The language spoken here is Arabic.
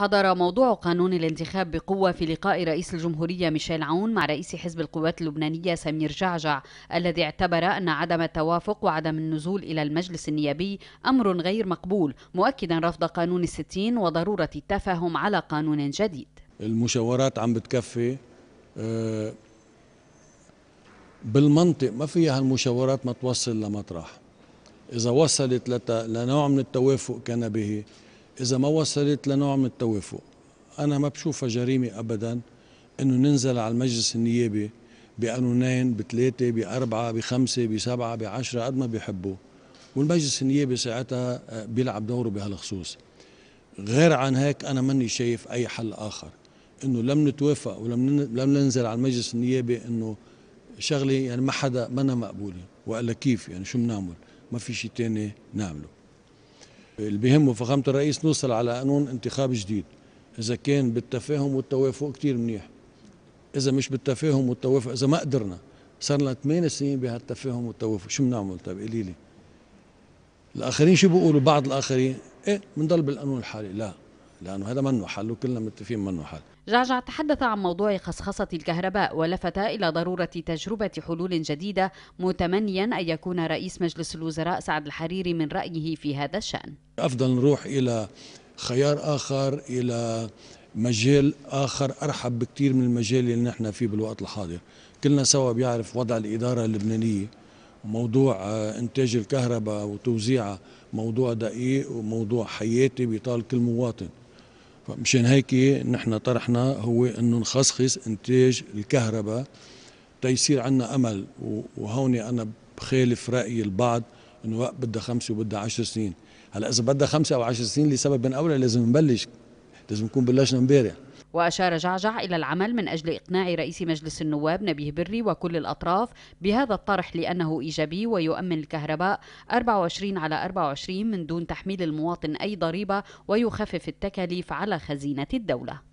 حضر موضوع قانون الانتخاب بقوة في لقاء رئيس الجمهورية ميشيل عون مع رئيس حزب القوات اللبنانية سمير جعجع الذي اعتبر أن عدم التوافق وعدم النزول إلى المجلس النيابي أمر غير مقبول مؤكدا رفض قانون الستين وضرورة التفاهم على قانون جديد المشاورات عم بتكفي آه، بالمنطق ما فيها المشاورات ما توصل لمطرح إذا وصلت لنوع من التوافق كان به إذا ما وصلت لنوع من التوافق أنا ما بشوفها جريمة أبدا أنه ننزل على المجلس النيابي بقانونين بثلاثة بأربعة بخمسة بسبعة بعشرة قد ما بيحبوا والمجلس النيابي ساعتها آه، بيلعب دوره بهالخصوص غير عن هيك أنا ماني شايف أي حل آخر انه لم نتوافق ولم لم ننزل على المجلس النيابي انه شغله يعني ما حدا منا مقبوله والا كيف يعني شو بنعمل ما في شيء ثاني نعمله اللي بيهمه فخامه الرئيس نوصل على قانون انتخاب جديد اذا كان بالتفاهم والتوافق كثير منيح اذا مش بالتفاهم والتوافق اذا ما قدرنا صار لنا ثمان سنين بهالتفاهم والتوافق شو بنعمل طيب قولي لي الاخرين شو بيقولوا بعض الاخرين ايه بنضل بالقانون الحالي لا لانه هذا منه حل وكلنا متفقين منه حل جعجع تحدث عن موضوع خصخصة الكهرباء ولفت إلى ضرورة تجربة حلول جديدة متمنيا أن يكون رئيس مجلس الوزراء سعد الحريري من رأيه في هذا الشأن أفضل نروح إلى خيار آخر إلى مجال آخر أرحب بكثير من المجال اللي نحن فيه بالوقت الحاضر كلنا سوا بيعرف وضع الإدارة اللبنانية موضوع آه، إنتاج الكهرباء وتوزيعها موضوع دقيق وموضوع حياتي بيطال كل مواطن مشان هيك نحن طرحنا هو انه نخصخص انتاج الكهرباء تيصير عندنا امل وهون انا بخالف راي البعض انه بدها خمسه وبدها عشر سنين هلا اذا بدها خمسه او عشر سنين لسبب اولى لازم نبلش لازم نكون بلشنا امبارح وأشار جعجع إلى العمل من أجل إقناع رئيس مجلس النواب نبيه بري وكل الأطراف بهذا الطرح لأنه إيجابي ويؤمن الكهرباء 24 على 24 من دون تحميل المواطن أي ضريبة ويخفف التكاليف على خزينة الدولة